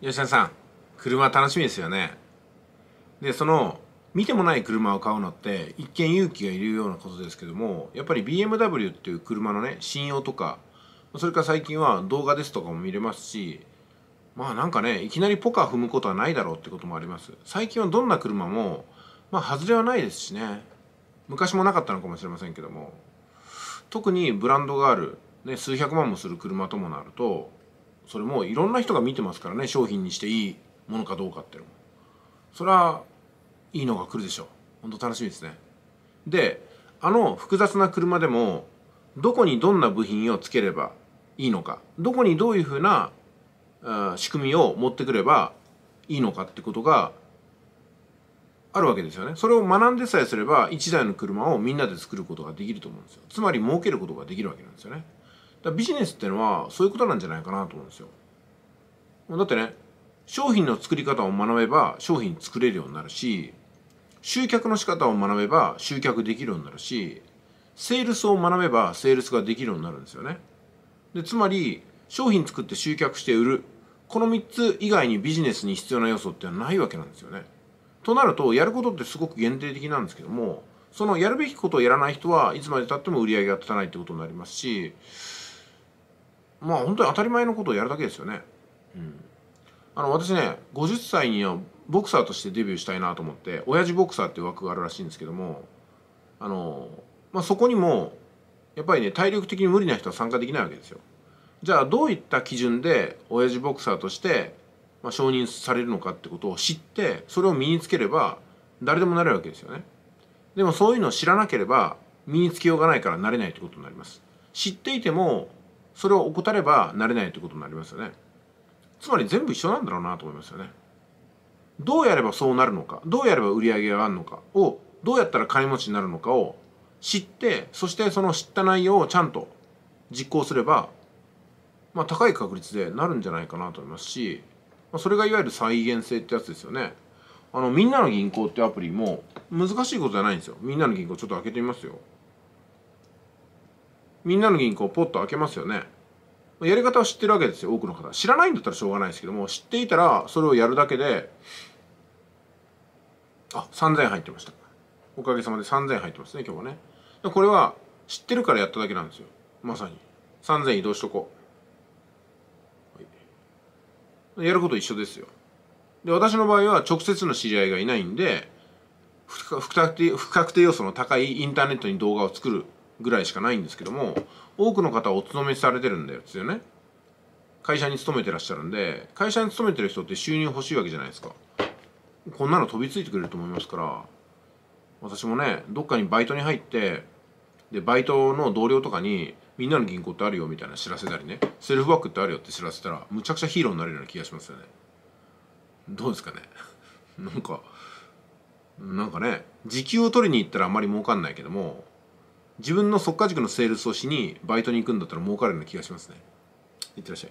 吉田さん車楽しみですよねでその見てもない車を買うのって一見勇気がいるようなことですけどもやっぱり BMW っていう車のね信用とかそれから最近は動画ですとかも見れますしまあなんかねいきなりポカ踏むことはないだろうってこともあります最近はどんな車もまあ外れはないですしね昔もなかったのかもしれませんけども特にブランドがある、ね、数百万もする車ともなるとそれもいろんな人が見てますからね商品にしていいものかどうかっていうのもそれはいいのが来るでしょうほんと楽しみですねであの複雑な車でもどこにどんな部品をつければいいのかどこにどういうふうな仕組みを持ってくればいいのかってことがあるわけですよねそれを学んでさえすれば1台の車をみんなで作ることができると思うんですよつまり儲けることができるわけなんですよねだビジネスってのはそういうことなんじゃないかなと思うんですよだってね商品の作り方を学べば商品作れるようになるし集客の仕方を学べば集客できるようになるしセールスを学べばセールスができるようになるんですよねでつまり商品作って集客して売るこの3つ以外にビジネスに必要な要素ってないわけなんですよねとなるとやることってすごく限定的なんですけどもそのやるべきことをやらない人はいつまでたっても売り上げが立たないってことになりますしまあ本当に当たり前のことをやるだけですよね。うん、あの私ね50歳にはボクサーとしてデビューしたいなと思って親父ボクサーっていう枠があるらしいんですけどもあの、まあ、そこにもやっぱりね体力的に無理な人は参加できないわけですよ。じゃあどういった基準で親父ボクサーとして、まあ、承認されるのかってことを知ってそれを身につければ誰でもなれるわけですよね。でもそういうのを知らなければ身につけようがないからなれないってことになります。知っていてもそれを怠ればなれないということになりますよねつまり全部一緒なんだろうなと思いますよねどうやればそうなるのかどうやれば売り上げが上がるのかをどうやったら金持ちになるのかを知ってそしてその知った内容をちゃんと実行すれば、まあ、高い確率でなるんじゃないかなと思いますし、まあ、それがいわゆる再現性ってやつですよねあのみんなの銀行ってアプリも難しいことじゃないんですよみんなの銀行ちょっと開けてみますよみんなの銀行ポッと開けますよねやり方は知ってるわけですよ多くの方知らないんだったらしょうがないですけども知っていたらそれをやるだけであ3000入ってましたおかげさまで3000入ってますね今日はねこれは知ってるからやっただけなんですよまさに3000移動しとこう、はい、やること一緒ですよで私の場合は直接の知り合いがいないんで不確定不確定要素の高いインターネットに動画を作るぐらいしかないんですけども多くの方はお勤めされてるんですよね会社に勤めてらっしゃるんで会社に勤めてる人って収入欲しいわけじゃないですかこんなの飛びついてくれると思いますから私もねどっかにバイトに入ってでバイトの同僚とかにみんなの銀行ってあるよみたいな知らせたりねセルフバックってあるよって知らせたらむちゃくちゃヒーローになれるような気がしますよねどうですかねなんかなんかね時給を取りに行ったらあんまり儲かんないけども自分の即価塾のセールスをしにバイトに行くんだったら儲かるような気がしますねいってらっしゃい